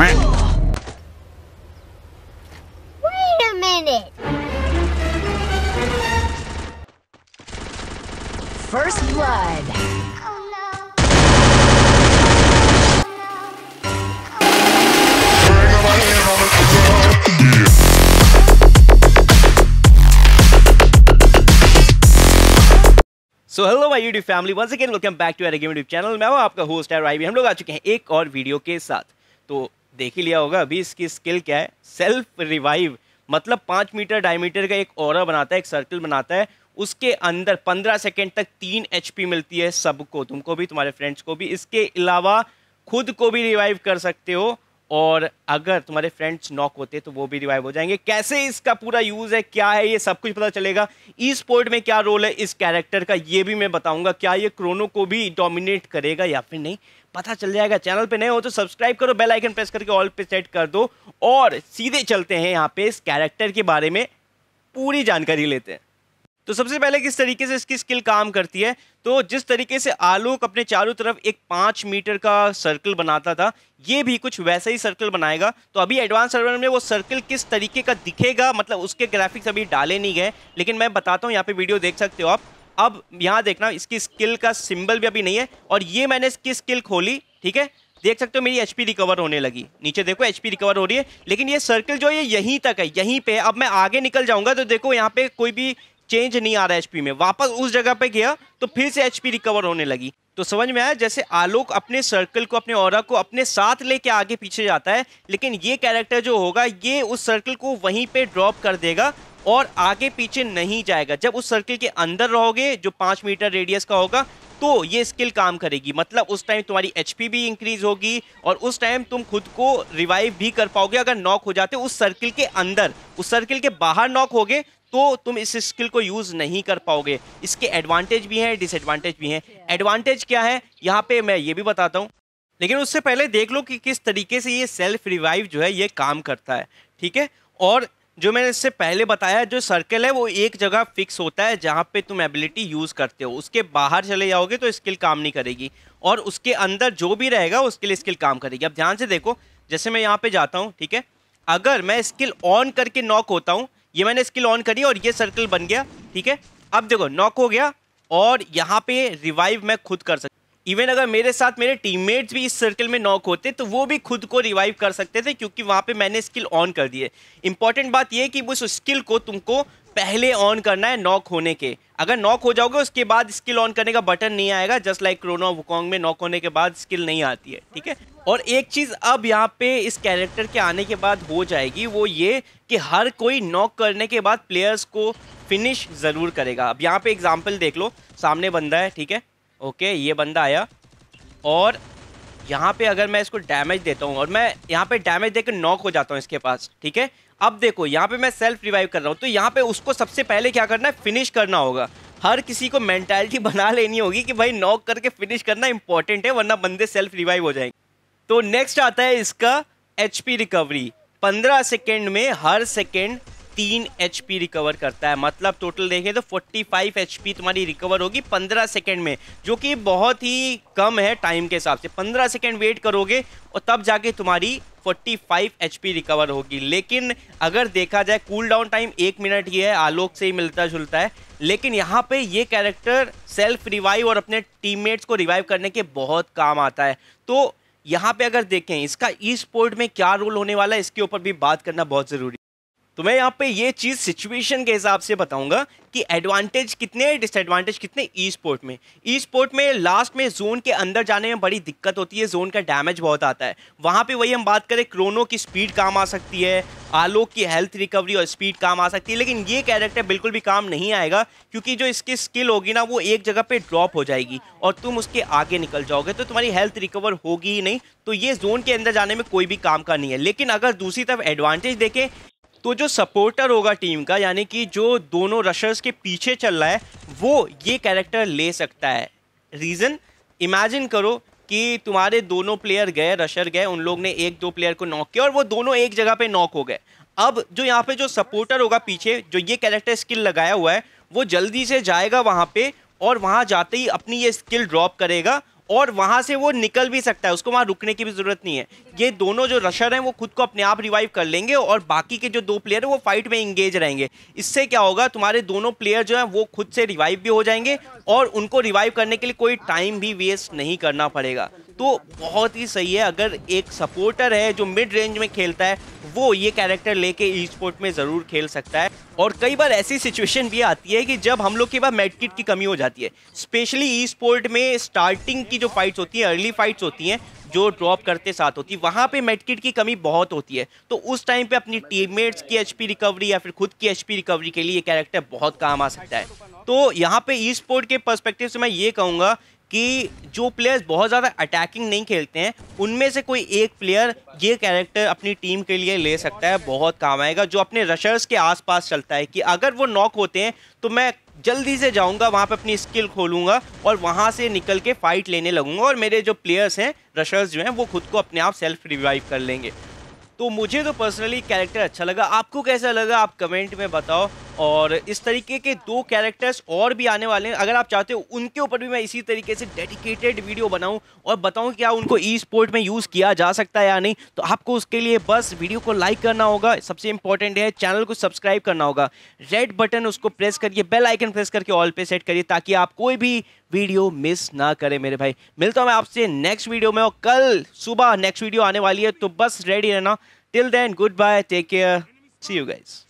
Wait a minute. First blood. So hello my YouTube family once again welcome back to our game YouTube channel मैं हूं आपका host है राइवी हम लोग आ चुके हैं एक और वीडियो के साथ तो देख ही लिया होगा अभी इसकी स्किल क्या है सेल्फ रिवाइव मतलब पाँच मीटर डायमीटर का एक और बनाता है एक सर्कल बनाता है उसके अंदर पंद्रह सेकेंड तक तीन एच मिलती है सबको तुमको भी तुम्हारे फ्रेंड्स को भी इसके अलावा खुद को भी रिवाइव कर सकते हो और अगर तुम्हारे फ्रेंड्स नॉक होते तो वो भी रिवाइव हो जाएंगे कैसे इसका पूरा यूज़ है क्या है ये सब कुछ पता चलेगा ई स्पोर्ट में क्या रोल है इस कैरेक्टर का ये भी मैं बताऊंगा क्या ये क्रोनो को भी डोमिनेट करेगा या फिर नहीं पता चल जाएगा चैनल पे नए हो तो सब्सक्राइब करो बेल आइकन प्रेस करके ऑल पे सेट कर दो और सीधे चलते हैं यहाँ पे इस कैरेक्टर के बारे में पूरी जानकारी लेते हैं तो सबसे पहले किस तरीके से इसकी स्किल काम करती है तो जिस तरीके से आलोक अपने चारों तरफ एक पाँच मीटर का सर्कल बनाता था ये भी कुछ वैसा ही सर्कल बनाएगा तो अभी एडवांस सर्वर में वो सर्कल किस तरीके का दिखेगा मतलब उसके ग्राफिक्स अभी डाले नहीं गए लेकिन मैं बताता हूँ यहाँ पे वीडियो देख सकते हो आप अब यहाँ देखना इसकी स्किल का सिंबल भी अभी नहीं है और ये मैंने इसकी स्किल खोली ठीक है देख सकते हो मेरी एच रिकवर होने लगी नीचे देखो एच रिकवर हो रही है लेकिन ये सर्कल जो है यहीं तक है यहीं पे अब मैं आगे निकल जाऊंगा तो देखो यहाँ पे कोई भी चेंज नहीं आ रहा है एचपी में वापस उस जगह पे गया तो फिर से एचपी रिकवर होने लगी तो समझ में आया जैसे आलोक अपने सर्कल को अपने और को अपने साथ लेके आगे पीछे जाता है लेकिन ये कैरेक्टर जो होगा ये उस सर्कल को वहीं पे ड्रॉप कर देगा और आगे पीछे नहीं जाएगा जब उस सर्कल के अंदर रहोगे जो पाँच मीटर रेडियस का होगा तो ये स्किल काम करेगी मतलब उस टाइम तुम्हारी एच भी इंक्रीज होगी और उस टाइम तुम खुद को रिवाइव भी कर पाओगे अगर नॉक हो जाते उस सर्किल के अंदर उस सर्किल के बाहर नॉक हो गए तो तुम इस स्किल को यूज़ नहीं कर पाओगे इसके एडवांटेज भी हैं डिसएडवांटेज भी हैं एडवांटेज क्या है यहाँ पे मैं ये भी बताता हूँ लेकिन उससे पहले देख लो कि किस तरीके से ये सेल्फ रिवाइव जो है ये काम करता है ठीक है और जो मैंने इससे पहले बताया जो सर्कल है वो एक जगह फिक्स होता है जहाँ पे तुम एबिलिटी यूज़ करते हो उसके बाहर चले जाओगे तो स्किल काम नहीं करेगी और उसके अंदर जो भी रहेगा उसके लिए स्किल काम करेगी अब ध्यान से देखो जैसे मैं यहाँ पे जाता हूँ ठीक है अगर मैं स्किल ऑन करके नॉक होता हूँ ये मैंने स्किल ऑन करी और ये सर्कल बन गया ठीक है अब देखो नॉक हो गया और यहाँ पे रिवाइव मैं खुद कर सकता इवन अगर मेरे साथ मेरे टीममेट्स भी इस सर्कल में नॉक होते तो वो भी खुद को रिवाइव कर सकते थे क्योंकि वहाँ पे मैंने स्किल ऑन कर दी है इंपॉर्टेंट बात यह है कि उस स्किल को तुमको पहले ऑन करना है नॉक होने के अगर नॉक हो जाओगे उसके बाद स्किल ऑन करने का बटन नहीं आएगा जस्ट लाइक क्रोनो वुकोंग में नॉक होने के बाद स्किल नहीं आती है ठीक है और एक चीज़ अब यहाँ पे इस कैरेक्टर के आने के बाद हो जाएगी वो ये कि हर कोई नॉक करने के बाद प्लेयर्स को फिनिश ज़रूर करेगा अब यहाँ पे एग्जाम्पल देख लो सामने बंदा है ठीक है ओके ये बंदा आया और यहाँ पे अगर मैं इसको डैमेज देता हूँ और मैं यहाँ पे डैमेज देकर नॉक हो जाता हूँ इसके पास ठीक है अब देखो यहाँ पे मैं सेल्फ रिवाइव कर रहा हूँ तो यहाँ पे उसको सबसे पहले क्या करना है फिनिश करना होगा हर किसी को मैंटेलिटी बना लेनी होगी कि भाई नॉक करके फिनिश करना इंपॉर्टेंट है वरना बंदे सेल्फ रिवाइव हो जाएंगे तो नेक्स्ट आता है इसका एच रिकवरी पंद्रह सेकेंड में हर सेकेंड तीन एच रिकवर करता है मतलब टोटल देखें तो 45 फाइव तुम्हारी रिकवर होगी 15 सेकेंड में जो कि बहुत ही कम है टाइम के हिसाब से 15 सेकेंड वेट करोगे और तब जाके तुम्हारी 45 फाइव रिकवर होगी लेकिन अगर देखा जाए कूल डाउन टाइम एक मिनट ही है आलोक से ही मिलता जुलता है लेकिन यहाँ पे ये कैरेक्टर सेल्फ रिवाइव और अपने टीममेट्स को रिवाइव करने के बहुत काम आता है तो यहाँ पे अगर देखें इसका ई स्पोर्ट में क्या रोल होने वाला है इसके ऊपर भी बात करना बहुत ज़रूरी तो मैं यहाँ पे ये चीज़ सिचुएशन के हिसाब से बताऊंगा कि एडवांटेज कितने डिसएडवांटेज कितने ई स्पोर्ट में ई स्पोर्ट में लास्ट में जोन के अंदर जाने में बड़ी दिक्कत होती है जोन का डैमेज बहुत आता है वहाँ पे वही हम बात करें क्रोनो की स्पीड काम आ सकती है आलोक की हेल्थ रिकवरी और स्पीड काम आ सकती है लेकिन ये कैरेक्टर बिल्कुल भी काम नहीं आएगा क्योंकि जो इसकी स्किल होगी ना वो एक जगह पर ड्रॉप हो जाएगी और तुम उसके आगे निकल जाओगे तो तुम्हारी हेल्थ रिकवर होगी ही नहीं तो ये जोन के अंदर जाने में कोई भी काम का नहीं है लेकिन अगर दूसरी तरफ एडवांटेज देखें तो जो सपोर्टर होगा टीम का यानी कि जो दोनों रशर्स के पीछे चल रहा है वो ये कैरेक्टर ले सकता है रीज़न इमेजिन करो कि तुम्हारे दोनों प्लेयर गए रशर गए उन लोग ने एक दो प्लेयर को नॉक किया और वो दोनों एक जगह पे नॉक हो गए अब जो यहाँ पे जो सपोर्टर होगा पीछे जो ये कैरेक्टर स्किल लगाया हुआ है वो जल्दी से जाएगा वहाँ पर और वहाँ जाते ही अपनी ये स्किल ड्रॉप करेगा और वहाँ से वो निकल भी सकता है उसको वहाँ रुकने की भी ज़रूरत नहीं है ये दोनों जो रशर हैं वो खुद को अपने आप रिवाइव कर लेंगे और बाकी के जो दो प्लेयर हैं वो फाइट में इंगेज रहेंगे इससे क्या होगा तुम्हारे दोनों प्लेयर जो हैं वो खुद से रिवाइव भी हो जाएंगे और उनको रिवाइव करने के लिए कोई टाइम भी वेस्ट नहीं करना पड़ेगा तो बहुत ही सही है अगर एक सपोर्टर है जो मिड रेंज में खेलता है वो ये कैरेक्टर लेके ई स्पोर्ट में ज़रूर खेल सकता है और कई बार ऐसी सिचुएशन भी आती है कि जब हम लोग के पास मेडकिट की कमी हो जाती है स्पेशली ई स्पोर्ट में स्टार्टिंग की जो फाइट्स होती हैं अर्ली फाइट्स होती हैं जो ड्रॉप करते साथ होती है वहाँ पे मेडकिट की कमी बहुत होती है तो उस टाइम पे अपनी टीममेट्स की एचपी रिकवरी या फिर खुद की एचपी रिकवरी के लिए ये कैरेक्टर बहुत काम आ सकता है तो यहाँ पे ई स्पोर्ट के पर्सपेक्टिव से मैं ये कहूँगा कि जो प्लेयर्स बहुत ज़्यादा अटैकिंग नहीं खेलते हैं उनमें से कोई एक प्लेयर ये कैरेक्टर अपनी टीम के लिए ले सकता है बहुत काम आएगा जो अपने रशर्स के आसपास चलता है कि अगर वो नॉक होते हैं तो मैं जल्दी से जाऊंगा वहाँ पे अपनी स्किल खोलूंगा और वहाँ से निकल के फाइट लेने लगूंगा और मेरे जो प्लेयर्स हैं रशर्स जो हैं वो खुद को अपने आप सेल्फ रिवाइव कर लेंगे तो मुझे तो पर्सनली कैरेक्टर अच्छा लगा आपको कैसा लगा आप कमेंट में बताओ और इस तरीके के दो कैरेक्टर्स और भी आने वाले हैं अगर आप चाहते हो उनके ऊपर भी मैं इसी तरीके से डेडिकेटेड वीडियो बनाऊं और बताऊं क्या उनको ई स्पोर्ट में यूज़ किया जा सकता है या नहीं तो आपको उसके लिए बस वीडियो को लाइक करना होगा सबसे इंपॉर्टेंट है चैनल को सब्सक्राइब करना होगा रेड बटन उसको प्रेस करिए बेल आइकन प्रेस करके ऑल पे सेट करिए ताकि आप कोई भी वीडियो मिस ना करें मेरे भाई मिलता हूँ मैं आपसे नेक्स्ट वीडियो में और कल सुबह नेक्स्ट वीडियो आने वाली है तो बस रेडी रहना till then good bye take care see you guys